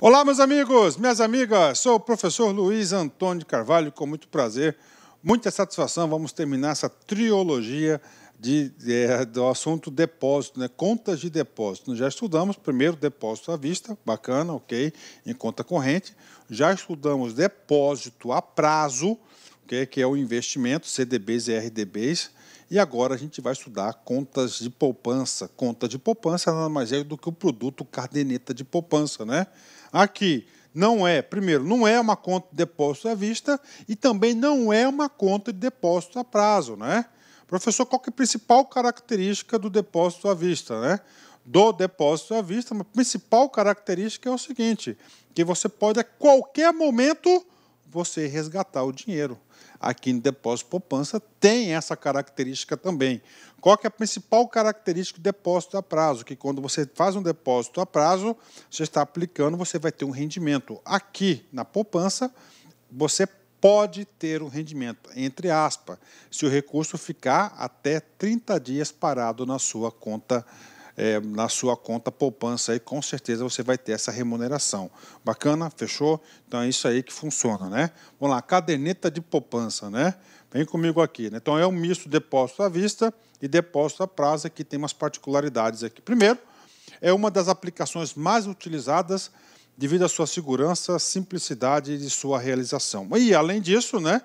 Olá, meus amigos, minhas amigas. Sou o professor Luiz Antônio Carvalho. Com muito prazer, muita satisfação, vamos terminar essa trilogia de, é, do assunto depósito, né? contas de depósito. Nós já estudamos primeiro depósito à vista, bacana, ok, em conta corrente. Já estudamos depósito a prazo, okay, que é o investimento, CDBs e RDBs. E agora a gente vai estudar contas de poupança. Conta de poupança nada mais é do que o produto cardeneta de poupança, né? Aqui, não é, primeiro, não é uma conta de depósito à vista e também não é uma conta de depósito a prazo, né? Professor, qual que é a principal característica do depósito à vista, né? Do depósito à vista, a principal característica é o seguinte, que você pode a qualquer momento você resgatar o dinheiro aqui no depósito poupança tem essa característica também. Qual que é a principal característica do depósito a prazo? Que quando você faz um depósito a prazo, você está aplicando, você vai ter um rendimento. Aqui na poupança, você pode ter um rendimento, entre aspas, se o recurso ficar até 30 dias parado na sua conta é, na sua conta poupança e com certeza você vai ter essa remuneração. Bacana? Fechou? Então é isso aí que funciona, né? Vamos lá, caderneta de poupança, né? Vem comigo aqui, né? Então é um misto depósito à vista e depósito a prazo que tem umas particularidades aqui. Primeiro, é uma das aplicações mais utilizadas devido à sua segurança, simplicidade de sua realização. E além disso, né?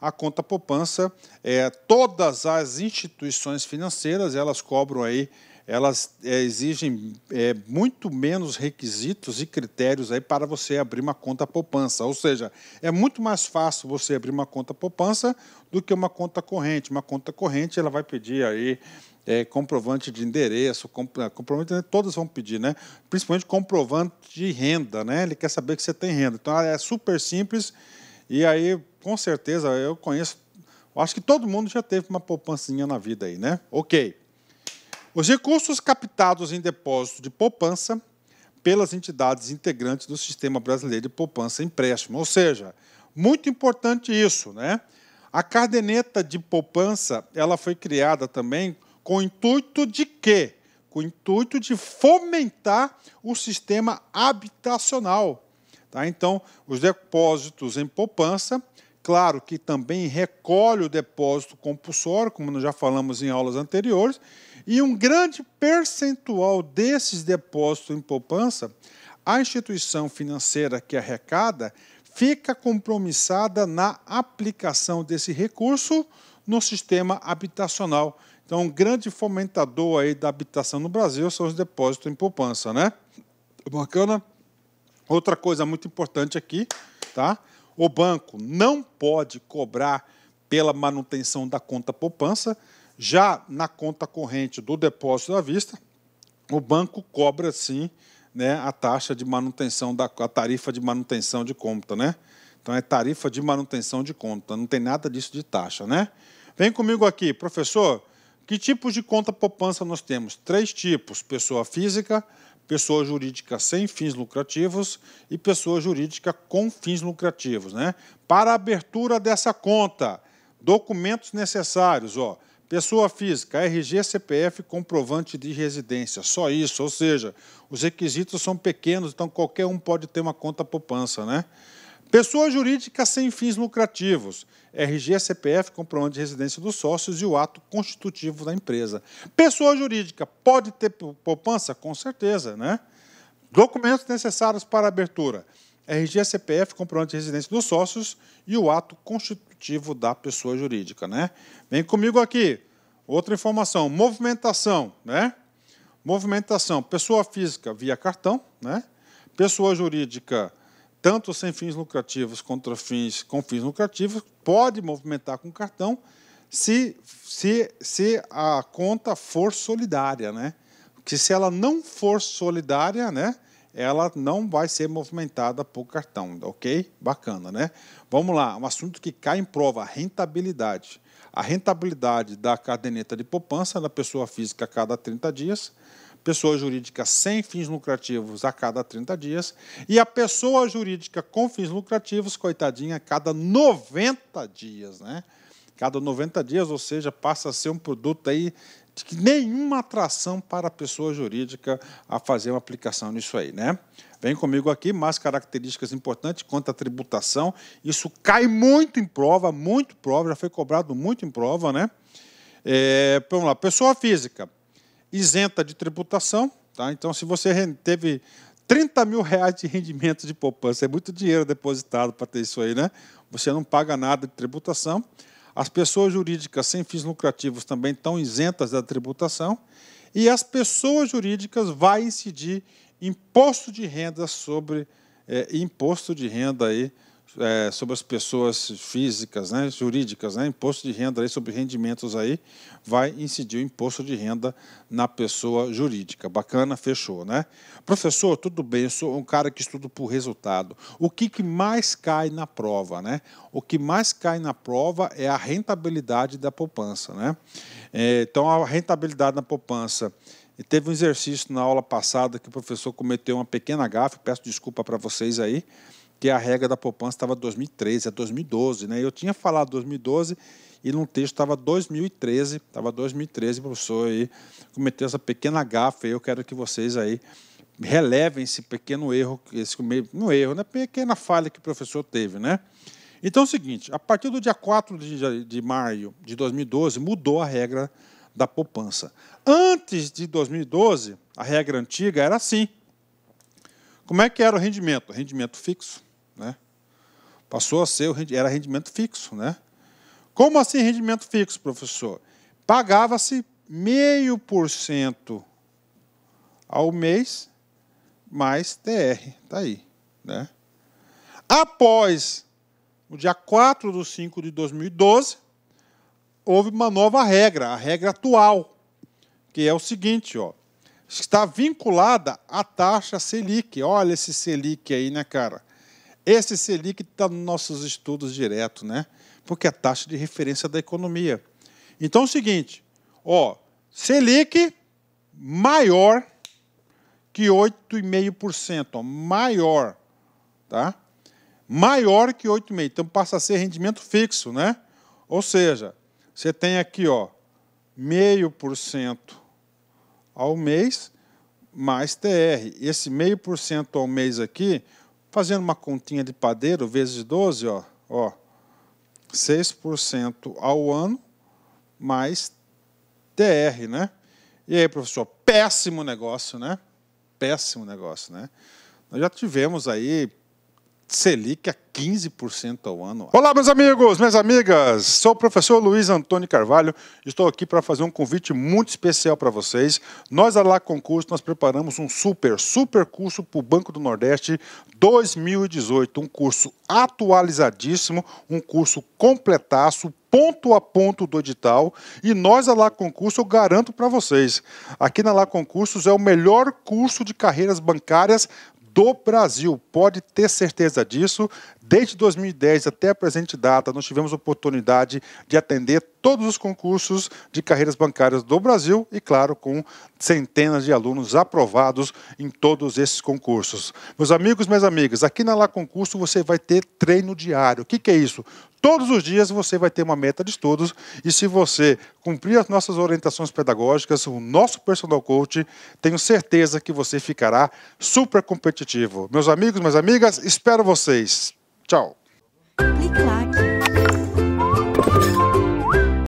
a conta poupança, é, todas as instituições financeiras, elas cobram aí, elas é, exigem é, muito menos requisitos e critérios aí para você abrir uma conta poupança. Ou seja, é muito mais fácil você abrir uma conta poupança do que uma conta corrente. Uma conta corrente, ela vai pedir aí é, comprovante de endereço, comprovante, né? todas vão pedir, né? Principalmente comprovante de renda, né? Ele quer saber que você tem renda. Então é super simples e aí com certeza, eu conheço, eu acho que todo mundo já teve uma poupancinha na vida aí, né? Ok. Os recursos captados em depósito de poupança pelas entidades integrantes do Sistema Brasileiro de Poupança e Empréstimo. Ou seja, muito importante isso, né? A cardeneta de poupança, ela foi criada também com o intuito de quê? Com o intuito de fomentar o sistema habitacional. Tá? Então, os depósitos em poupança Claro que também recolhe o depósito compulsório, como nós já falamos em aulas anteriores, e um grande percentual desses depósitos em poupança, a instituição financeira que arrecada fica compromissada na aplicação desse recurso no sistema habitacional. Então, um grande fomentador aí da habitação no Brasil são os depósitos em poupança, né? Bacana. Outra coisa muito importante aqui, tá? O banco não pode cobrar pela manutenção da conta poupança, já na conta corrente do depósito à vista, o banco cobra sim né, a taxa de manutenção, da, a tarifa de manutenção de conta, né? Então é tarifa de manutenção de conta, não tem nada disso de taxa, né? Vem comigo aqui, professor. Que tipos de conta poupança nós temos? Três tipos: pessoa física, pessoa jurídica sem fins lucrativos e pessoa jurídica com fins lucrativos. Né? Para a abertura dessa conta, documentos necessários, ó, pessoa física, RG, CPF, comprovante de residência, só isso, ou seja, os requisitos são pequenos, então qualquer um pode ter uma conta poupança, né? Pessoa jurídica sem fins lucrativos, RG, CPF, comprovante de residência dos sócios e o ato constitutivo da empresa. Pessoa jurídica pode ter poupança? Com certeza, né? Documentos necessários para abertura: RG, CPF, comprovante de residência dos sócios e o ato constitutivo da pessoa jurídica, né? Vem comigo aqui. Outra informação: movimentação, né? Movimentação: pessoa física via cartão, né? Pessoa jurídica tanto sem fins lucrativos quanto fins, com fins lucrativos, pode movimentar com cartão se, se, se a conta for solidária, né? Porque se ela não for solidária, né? Ela não vai ser movimentada por cartão, ok? Bacana, né? Vamos lá, um assunto que cai em prova, rentabilidade. A rentabilidade da caderneta de poupança da pessoa física a cada 30 dias pessoa jurídica sem fins lucrativos a cada 30 dias e a pessoa jurídica com fins lucrativos, coitadinha, a cada 90 dias, né? Cada 90 dias, ou seja, passa a ser um produto aí de nenhuma atração para a pessoa jurídica a fazer uma aplicação nisso aí, né? Vem comigo aqui, mais características importantes quanto à tributação. Isso cai muito em prova, muito prova, já foi cobrado muito em prova, né? É, vamos lá, pessoa física isenta de tributação. Tá? Então, se você teve 30 mil reais de rendimento de poupança, é muito dinheiro depositado para ter isso aí, né? Você não paga nada de tributação. As pessoas jurídicas sem fins lucrativos também estão isentas da tributação. E as pessoas jurídicas vai incidir imposto de renda sobre é, imposto de renda aí é, sobre as pessoas físicas, né, jurídicas, né, imposto de renda aí, sobre rendimentos aí, vai incidir o imposto de renda na pessoa jurídica. Bacana, fechou, né? Professor, tudo bem, eu sou um cara que estudo por resultado. O que, que mais cai na prova, né? O que mais cai na prova é a rentabilidade da poupança, né? É, então, a rentabilidade na poupança... E teve um exercício na aula passada que o professor cometeu uma pequena gafe, peço desculpa para vocês aí, que a regra da poupança estava 2013, é 2012, né? Eu tinha falado 2012 e no texto estava 2013, estava 2013, professor aí cometeu essa pequena gafa, eu quero que vocês aí relevem esse pequeno erro, esse não erro, né? Pequena falha que o professor teve, né? Então é o seguinte, a partir do dia 4 de, de maio de 2012 mudou a regra da poupança. Antes de 2012, a regra antiga era assim. Como é que era o rendimento? Rendimento fixo né? Passou a ser, era rendimento fixo. Né? Como assim rendimento fixo, professor? Pagava-se meio por cento ao mês mais TR. Está aí. Né? Após o dia 4 de 5 de 2012, houve uma nova regra, a regra atual, que é o seguinte, ó, está vinculada à taxa Selic. Olha esse Selic aí, né, cara? Esse Selic está nos nossos estudos direto, né? Porque é a taxa de referência da economia. Então é o seguinte, ó, Selic maior que 8,5%, maior, tá? Maior que 8,5%. Então passa a ser rendimento fixo, né? Ou seja, você tem aqui, ó, meio por cento ao mês mais TR. Esse meio por cento ao mês aqui Fazendo uma continha de padeiro vezes 12, ó, ó, 6% ao ano mais TR, né? E aí, professor, péssimo negócio, né? Péssimo negócio, né? Nós já tivemos aí Selic a 15% ao ano. Olá, meus amigos, minhas amigas. Sou o professor Luiz Antônio Carvalho. Estou aqui para fazer um convite muito especial para vocês. Nós, a Lá Concurso, nós preparamos um super, super curso para o Banco do Nordeste 2018. Um curso atualizadíssimo, um curso completaço, ponto a ponto do edital. E nós, a Lá Concurso, eu garanto para vocês. Aqui na Lá Concursos é o melhor curso de carreiras bancárias do Brasil. Pode ter certeza disso. Desde 2010 até a presente data, nós tivemos oportunidade de atender todos os concursos de carreiras bancárias do Brasil e, claro, com centenas de alunos aprovados em todos esses concursos. Meus amigos, minhas amigas, aqui na Lá Concurso você vai ter treino diário. O que, que é isso? Todos os dias você vai ter uma meta de estudos e se você cumprir as nossas orientações pedagógicas, o nosso personal coach, tenho certeza que você ficará super competitivo. Meus amigos, minhas amigas, espero vocês. 赵。